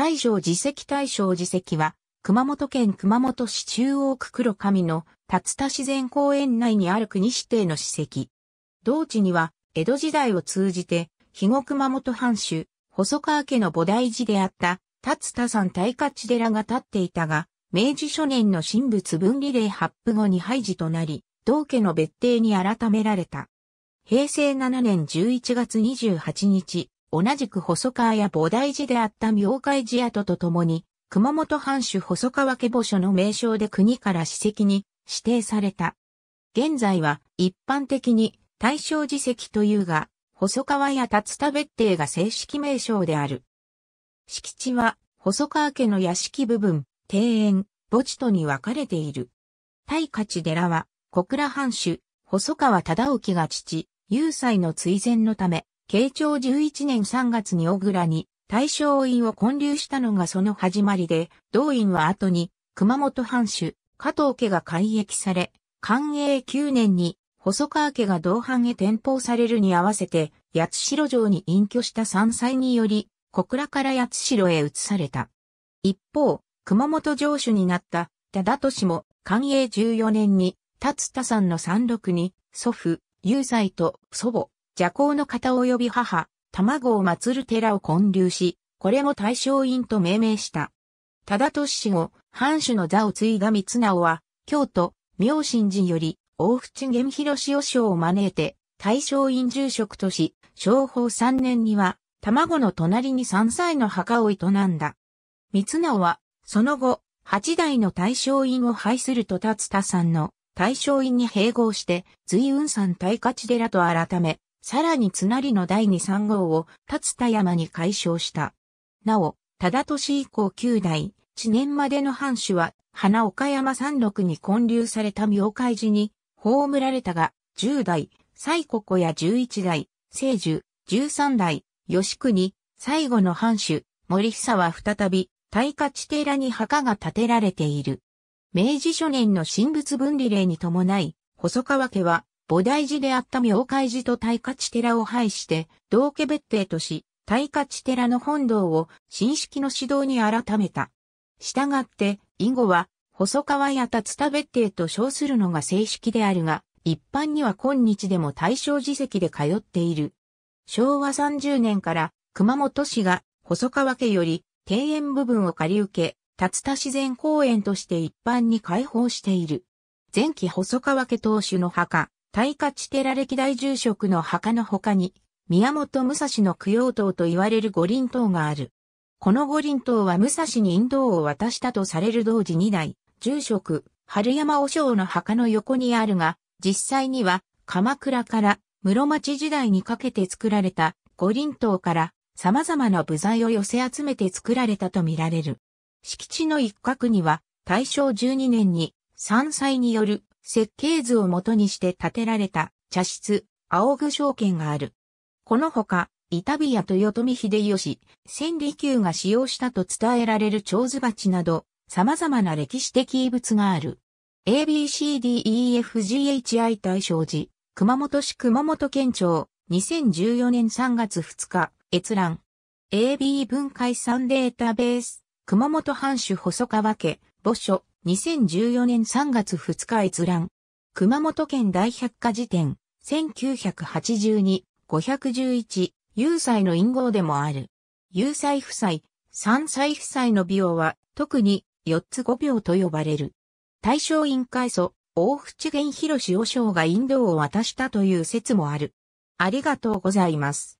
大正寺跡大正寺跡は、熊本県熊本市中央区黒上の竜田自然公園内にある国指定の史跡。同地には、江戸時代を通じて、肥後熊本藩主、細川家の菩提寺であった、竜田山大勝寺が建っていたが、明治初年の神仏分離令発布後に廃寺となり、同家の別邸に改められた。平成7年11月28日、同じく細川や菩提寺であった明海寺跡とともに、熊本藩主細川家墓所の名称で国から史跡に指定された。現在は一般的に大正寺跡というが、細川や竜田別邸が正式名称である。敷地は細川家の屋敷部分、庭園、墓地とに分かれている。大値寺は小倉藩主、細川忠興が父、有才の追善のため、慶長11年3月に小倉に大正院を建立したのがその始まりで、同院は後に熊本藩主、加藤家が改易され、寛永9年に細川家が同藩へ転封されるに合わせて、八代城に隠居した山菜により、小倉から八代へ移された。一方、熊本城主になった忠市も寛永14年に、達田さんの山麓に、祖父、雄斎と祖母、邪行の方及び母、卵を祀る寺を建立し、これも大正院と命名した。忠敏氏後、藩主の座を継いだ三直は、京都、明神寺より、大淵源広志義を招いて、大正院住職とし、昭法3年には、卵の隣に3歳の墓を営んだ。三直は、その後、八代の大正院を廃すると達田さんの大正院に併合して、随雲山大勝寺と改め、さらに綱利の第二三号を立田山に改称した。なお、忠利以降九代、知年までの藩主は、花岡山山麓に建立された妙海寺に葬られたが、十代、西国や十一代、聖樹、十三代、吉国、最後の藩主、森久は再び、大河地寺に墓が建てられている。明治初年の神仏分離令に伴い、細川家は菩提寺であった明海寺と大勝地寺を廃して、道家別邸とし、大勝地寺の本堂を新式の指導に改めた。したがって、以後は、細川や竜田別邸と称するのが正式であるが、一般には今日でも大正寺跡で通っている。昭和30年から熊本市が細川家より庭園部分を借り受け、竜田自然公園として一般に開放している。前期細川家当主の墓、大価地寺歴代住職の墓の他に、宮本武蔵の供養塔と言われる五輪塔がある。この五輪塔は武蔵に引導を渡したとされる同時2代、住職、春山和尚の墓の横にあるが、実際には、鎌倉から室町時代にかけて作られた五輪塔から様々な部材を寄せ集めて作られたとみられる。敷地の一角には、大正12年に山菜による設計図をもとにして建てられた茶室、青具証券がある。このほか、イタビア豊臣秀吉、千里宮が使用したと伝えられる蝶図鉢など、様々な歴史的遺物がある。ABCDEFGHI 大正寺、熊本市熊本県庁、2014年3月2日、閲覧。AB 分解産データベース、熊本藩主細川家、墓所、2014年3月2日閲覧。熊本県大百科事典、1982、511、有罪の陰号でもある。有罪夫妻、三才夫妻の美容は、特に、四つ五秒と呼ばれる。大正院会祖、大淵源博士和尚が引導を渡したという説もある。ありがとうございます。